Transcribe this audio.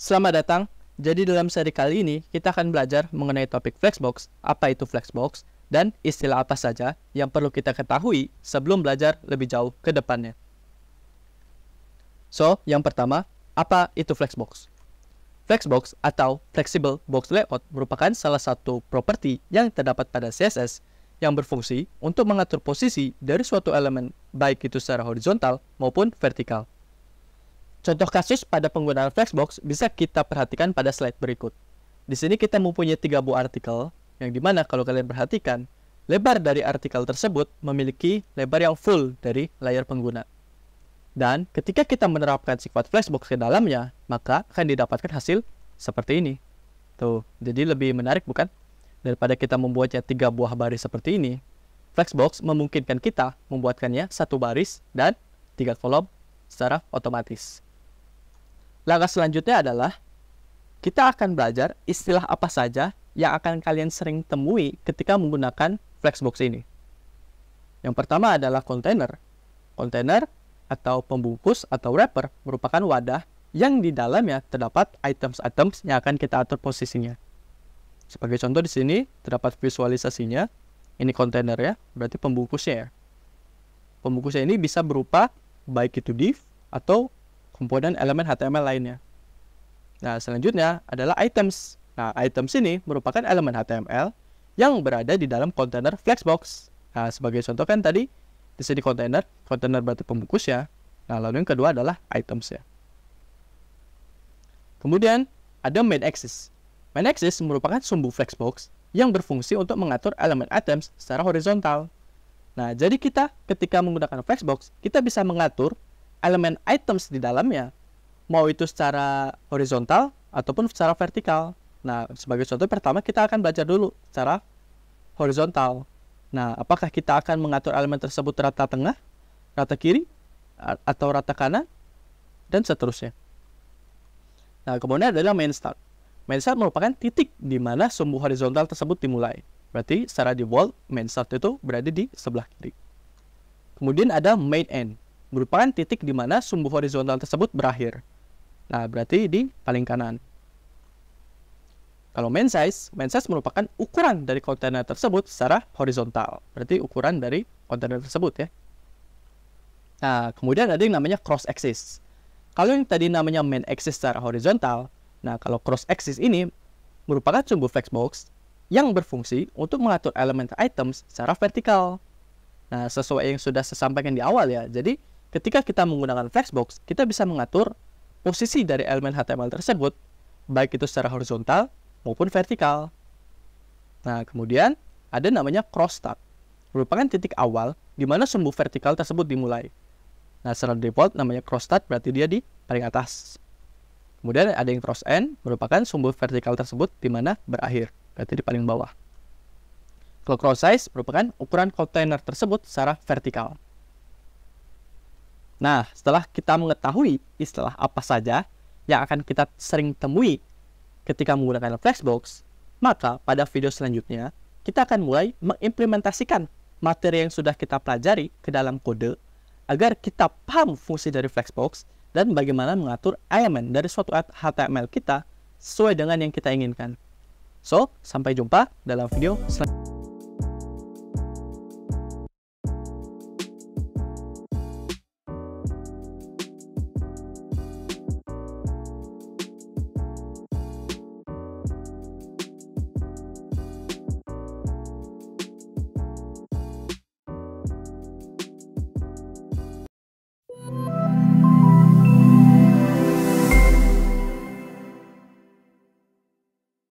Selamat datang. Jadi dalam seri kali ini kita akan belajar mengenai topik flexbox, apa itu flexbox, dan istilah apa saja yang perlu kita ketahui sebelum belajar lebih jauh ke depannya. So, yang pertama, apa itu flexbox? Flexbox atau flexible box layout merupakan salah satu properti yang terdapat pada CSS yang berfungsi untuk mengatur posisi dari suatu elemen baik itu secara horizontal maupun vertikal. Contoh kasus pada penggunaan flexbox bisa kita perhatikan pada slide berikut. Di sini kita mempunyai tiga buah artikel, yang dimana kalau kalian perhatikan, lebar dari artikel tersebut memiliki lebar yang full dari layar pengguna. Dan ketika kita menerapkan sifat flexbox ke dalamnya, maka akan didapatkan hasil seperti ini. Tuh, jadi lebih menarik bukan? Daripada kita membuatnya tiga buah baris seperti ini, Flexbox memungkinkan kita membuatkannya satu baris dan tiga kolom secara otomatis. Langkah selanjutnya adalah kita akan belajar istilah apa saja yang akan kalian sering temui ketika menggunakan Flexbox ini. Yang pertama adalah kontainer. Kontainer atau pembungkus atau wrapper merupakan wadah yang di dalamnya terdapat items-items yang akan kita atur posisinya. Sebagai contoh di sini terdapat visualisasinya. Ini kontainer ya, berarti pembungkusnya ya. Pembungkusnya ini bisa berupa baik itu div atau komponen elemen HTML lainnya. Nah, selanjutnya adalah items. Nah, items ini merupakan elemen HTML yang berada di dalam kontainer Flexbox. Nah, sebagai contoh kan tadi di sini kontainer, kontainer berarti pembungkus ya. Nah, lalu yang kedua adalah items ya. Kemudian ada main axis. Main axis merupakan sumbu Flexbox yang berfungsi untuk mengatur elemen items secara horizontal. Nah, jadi kita ketika menggunakan Flexbox, kita bisa mengatur elemen items di dalamnya, mau itu secara horizontal ataupun secara vertikal. Nah, sebagai contoh pertama kita akan belajar dulu secara horizontal. Nah, apakah kita akan mengatur elemen tersebut rata tengah, rata kiri, atau rata kanan, dan seterusnya. Nah, kemudian adalah main start. Main start merupakan titik di mana sumbu horizontal tersebut dimulai. Berarti secara default, main start itu berada di sebelah kiri. Kemudian ada main end merupakan titik di mana sumbu horizontal tersebut berakhir. Nah, berarti di paling kanan. Kalau main size, main size merupakan ukuran dari kontainer tersebut secara horizontal. Berarti ukuran dari kontainer tersebut ya. Nah, kemudian ada yang namanya cross axis. Kalau yang tadi namanya main axis secara horizontal, nah kalau cross axis ini merupakan sumbu flexbox yang berfungsi untuk mengatur elemen items secara vertikal. Nah, sesuai yang sudah saya sampaikan di awal ya. Jadi, Ketika kita menggunakan Flexbox, kita bisa mengatur posisi dari elemen HTML tersebut, baik itu secara horizontal maupun vertikal. Nah, kemudian ada namanya cross tab, merupakan titik awal di mana sumbu vertikal tersebut dimulai. Nah, secara default namanya cross tab berarti dia di paling atas. Kemudian ada yang cross end, merupakan sumbu vertikal tersebut di mana berakhir, berarti di paling bawah. Kalau cross size merupakan ukuran kontainer tersebut secara vertikal. Nah, setelah kita mengetahui istilah apa saja yang akan kita sering temui ketika menggunakan flexbox, maka pada video selanjutnya kita akan mulai mengimplementasikan materi yang sudah kita pelajari ke dalam kode agar kita paham fungsi dari flexbox dan bagaimana mengatur elemen dari suatu HTML kita sesuai dengan yang kita inginkan. So, sampai jumpa dalam video selanjutnya.